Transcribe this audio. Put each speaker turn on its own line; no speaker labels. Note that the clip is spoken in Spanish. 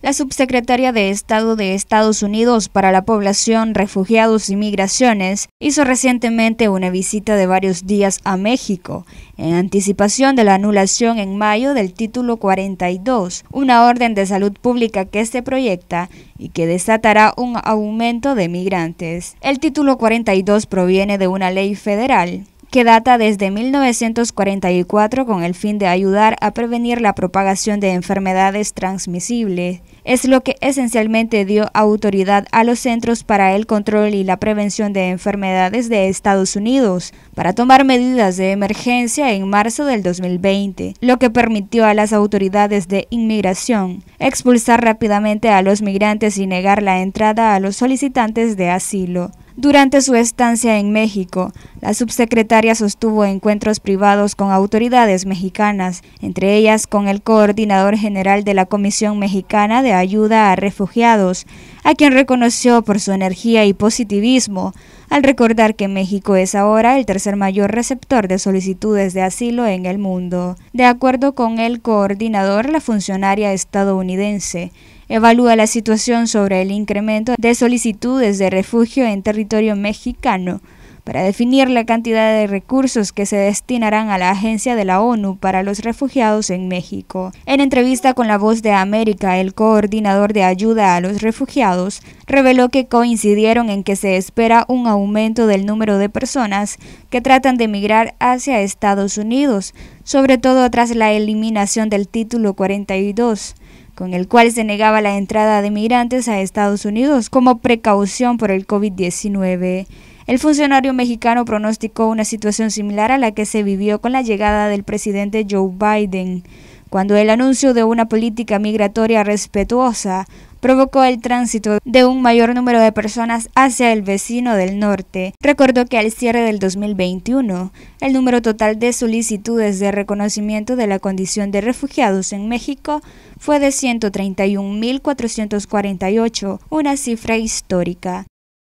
La subsecretaria de Estado de Estados Unidos para la Población, Refugiados y Migraciones hizo recientemente una visita de varios días a México en anticipación de la anulación en mayo del título 42, una orden de salud pública que se proyecta y que desatará un aumento de migrantes. El título 42 proviene de una ley federal que data desde 1944 con el fin de ayudar a prevenir la propagación de enfermedades transmisibles, es lo que esencialmente dio autoridad a los Centros para el Control y la Prevención de Enfermedades de Estados Unidos para tomar medidas de emergencia en marzo del 2020, lo que permitió a las autoridades de inmigración expulsar rápidamente a los migrantes y negar la entrada a los solicitantes de asilo. Durante su estancia en México, la subsecretaria sostuvo encuentros privados con autoridades mexicanas, entre ellas con el coordinador general de la Comisión Mexicana de Ayuda a Refugiados, a quien reconoció por su energía y positivismo al recordar que México es ahora el tercer mayor receptor de solicitudes de asilo en el mundo. De acuerdo con el coordinador, la funcionaria estadounidense evalúa la situación sobre el incremento de solicitudes de refugio en territorio mexicano para definir la cantidad de recursos que se destinarán a la Agencia de la ONU para los Refugiados en México. En entrevista con La Voz de América, el coordinador de ayuda a los refugiados reveló que coincidieron en que se espera un aumento del número de personas que tratan de emigrar hacia Estados Unidos, sobre todo tras la eliminación del título 42 con el cual se negaba la entrada de migrantes a Estados Unidos como precaución por el COVID-19. El funcionario mexicano pronosticó una situación similar a la que se vivió con la llegada del presidente Joe Biden, cuando el anuncio de una política migratoria respetuosa provocó el tránsito de un mayor número de personas hacia el vecino del norte. Recordó que al cierre del 2021, el número total de solicitudes de reconocimiento de la condición de refugiados en México fue de 131.448, una cifra histórica.